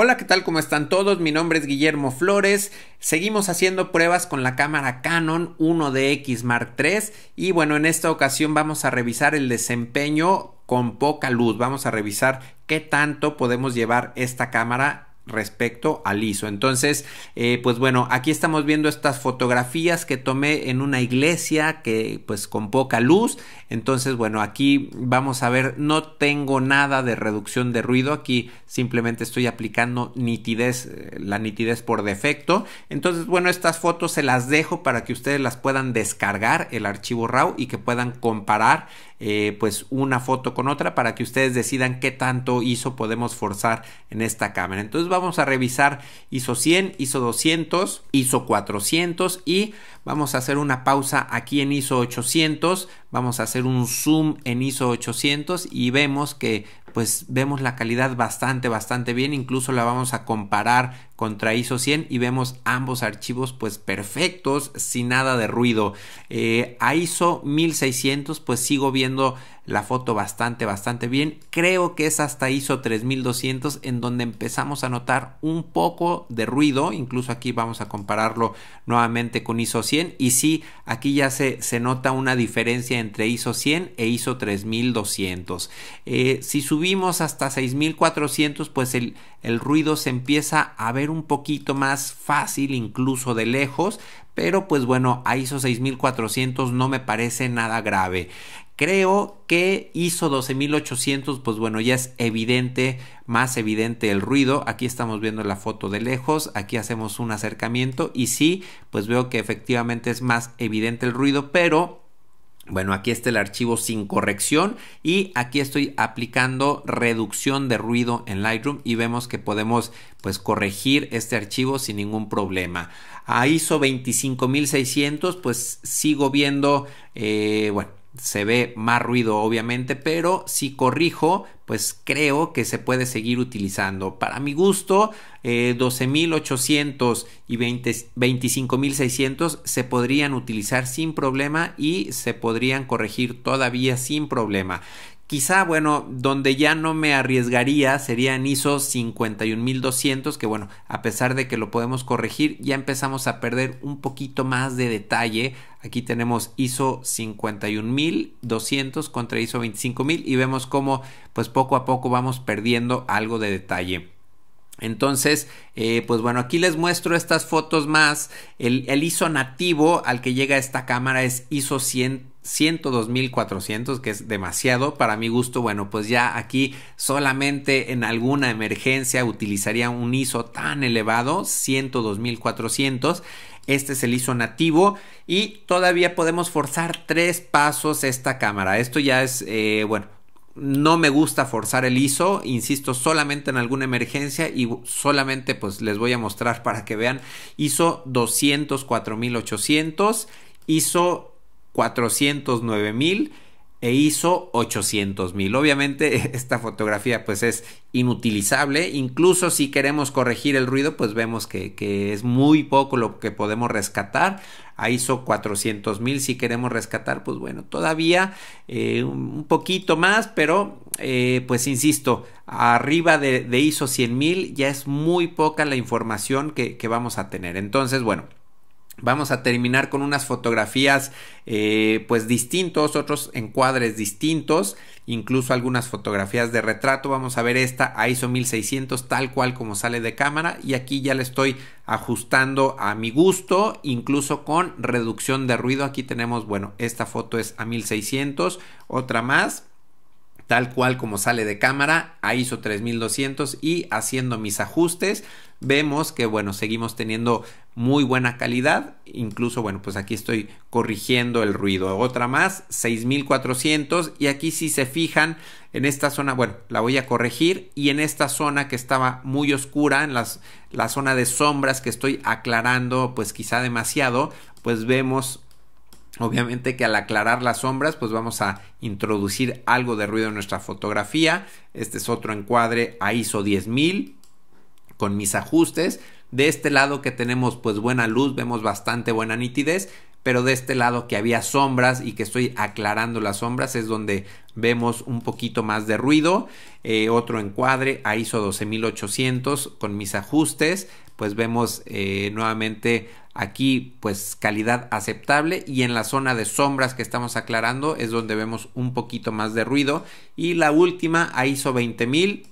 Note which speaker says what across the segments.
Speaker 1: Hola, ¿qué tal? ¿Cómo están todos? Mi nombre es Guillermo Flores. Seguimos haciendo pruebas con la cámara Canon 1DX Mark III y bueno, en esta ocasión vamos a revisar el desempeño con poca luz. Vamos a revisar qué tanto podemos llevar esta cámara respecto al ISO. Entonces, eh, pues bueno, aquí estamos viendo estas fotografías que tomé en una iglesia que pues con poca luz. Entonces, bueno, aquí vamos a ver, no tengo nada de reducción de ruido. Aquí simplemente estoy aplicando nitidez, eh, la nitidez por defecto. Entonces, bueno, estas fotos se las dejo para que ustedes las puedan descargar el archivo RAW y que puedan comparar eh, pues una foto con otra para que ustedes decidan qué tanto ISO podemos forzar en esta cámara. Entonces vamos a revisar ISO 100, ISO 200, ISO 400 y vamos a hacer una pausa aquí en ISO 800, vamos a hacer un zoom en ISO 800 y vemos que pues vemos la calidad bastante, bastante bien. Incluso la vamos a comparar contra ISO 100 y vemos ambos archivos pues perfectos, sin nada de ruido. Eh, a ISO 1600 pues sigo viendo la foto bastante, bastante bien. Creo que es hasta ISO 3200 en donde empezamos a notar un poco de ruido. Incluso aquí vamos a compararlo nuevamente con ISO 100. Y sí, aquí ya se, se nota una diferencia entre ISO 100 e ISO 3200. Eh, si subimos hasta 6400, pues el, el ruido se empieza a ver un poquito más fácil, incluso de lejos pero pues bueno, a ISO 6400 no me parece nada grave. Creo que ISO 12800, pues bueno, ya es evidente, más evidente el ruido. Aquí estamos viendo la foto de lejos, aquí hacemos un acercamiento y sí, pues veo que efectivamente es más evidente el ruido, pero bueno, aquí está el archivo sin corrección y aquí estoy aplicando reducción de ruido en Lightroom y vemos que podemos pues corregir este archivo sin ningún problema. A ISO 25600 pues sigo viendo, eh, bueno, se ve más ruido obviamente, pero si corrijo, pues creo que se puede seguir utilizando. Para mi gusto, 12.800 eh, y 25.600 se podrían utilizar sin problema y se podrían corregir todavía sin problema. Quizá, bueno, donde ya no me arriesgaría serían ISO 51200, que bueno, a pesar de que lo podemos corregir, ya empezamos a perder un poquito más de detalle. Aquí tenemos ISO 51200 contra ISO 25000 y vemos cómo pues poco a poco vamos perdiendo algo de detalle. Entonces, eh, pues bueno, aquí les muestro estas fotos más. El, ISO nativo al que llega esta cámara es ISO 102.400, que es demasiado para mi gusto. Bueno, pues ya aquí solamente en alguna emergencia utilizaría un ISO tan elevado, 102.400. Este es el ISO nativo y todavía podemos forzar tres pasos esta cámara. Esto ya es, eh, bueno, no me gusta forzar el ISO, insisto, solamente en alguna emergencia y solamente pues les voy a mostrar para que vean ISO 204.800, ISO 409.000 e hizo 800.000 mil. Obviamente esta fotografía pues es inutilizable, incluso si queremos corregir el ruido pues vemos que, es muy poco lo que podemos rescatar. A ISO 400.000 mil si queremos rescatar pues bueno todavía eh, un poquito más pero eh, pues insisto arriba de, ISO 100.000 mil ya es muy poca la información que vamos a tener entonces bueno Vamos a terminar con unas fotografías eh, pues distintos, otros encuadres distintos, incluso algunas fotografías de retrato. Vamos a ver esta a ISO 1600 tal cual como sale de cámara y aquí ya le estoy ajustando a mi gusto, incluso con reducción de ruido. Aquí tenemos, bueno, esta foto es a 1600, otra más tal cual como sale de cámara a hizo 3200 y haciendo mis ajustes vemos que bueno seguimos teniendo muy buena calidad incluso bueno pues aquí estoy corrigiendo el ruido otra más 6400 y aquí si se fijan en esta zona bueno la voy a corregir y en esta zona que estaba muy oscura en las, la zona de sombras que estoy aclarando pues quizá demasiado pues vemos Obviamente que al aclarar las sombras pues vamos a introducir algo de ruido en nuestra fotografía. Este es otro encuadre a ISO 10000 con mis ajustes. De este lado que tenemos pues buena luz, vemos bastante buena nitidez, pero de este lado que había sombras y que estoy aclarando las sombras es donde vemos un poquito más de ruido. Eh, otro encuadre a ISO 12800 con mis ajustes, pues vemos eh, nuevamente aquí pues calidad aceptable y en la zona de sombras que estamos aclarando es donde vemos un poquito más de ruido y la última a ISO 20000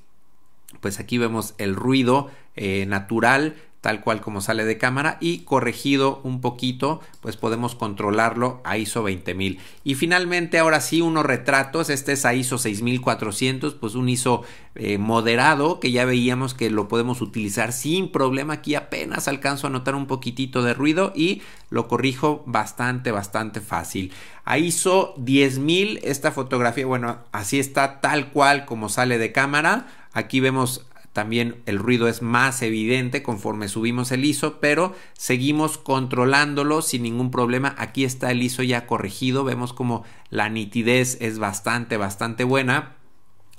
Speaker 1: pues aquí vemos el ruido eh, natural tal cual como sale de cámara y corregido un poquito pues podemos controlarlo a ISO 20000 y finalmente ahora sí unos retratos este es a ISO 6400 pues un ISO eh, moderado que ya veíamos que lo podemos utilizar sin problema aquí apenas alcanzo a notar un poquitito de ruido y lo corrijo bastante bastante fácil a ISO 10000 esta fotografía bueno así está tal cual como sale de cámara aquí vemos también el ruido es más evidente conforme subimos el ISO, pero seguimos controlándolo sin ningún problema. Aquí está el ISO ya corregido, vemos como la nitidez es bastante, bastante buena.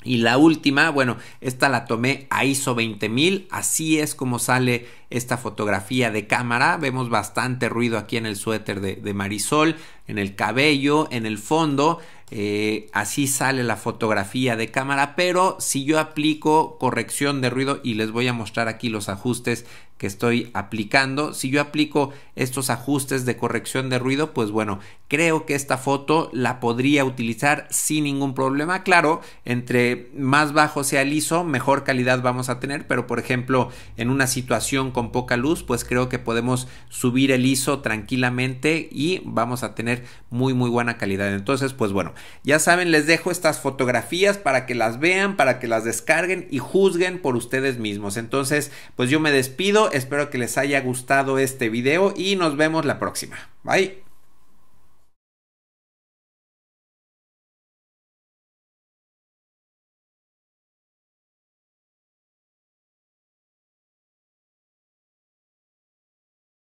Speaker 1: Y la última, bueno, esta la tomé a ISO 20000, así es como sale esta fotografía de cámara. Vemos bastante ruido aquí en el suéter de, de Marisol, en el cabello, en el fondo. Eh, así sale la fotografía de cámara, pero si yo aplico corrección de ruido y les voy a mostrar aquí los ajustes que estoy aplicando. Si yo aplico estos ajustes de corrección de ruido, pues bueno, creo que esta foto la podría utilizar sin ningún problema. Claro, entre más bajo sea el ISO, mejor calidad vamos a tener, pero por ejemplo, en una situación con poca luz, pues creo que podemos subir el ISO tranquilamente y vamos a tener muy muy buena calidad. Entonces, pues bueno, ya saben, les dejo estas fotografías para que las vean, para que las descarguen y juzguen por ustedes mismos. Entonces, pues yo me despido espero que les haya gustado este video y nos vemos la próxima. Bye.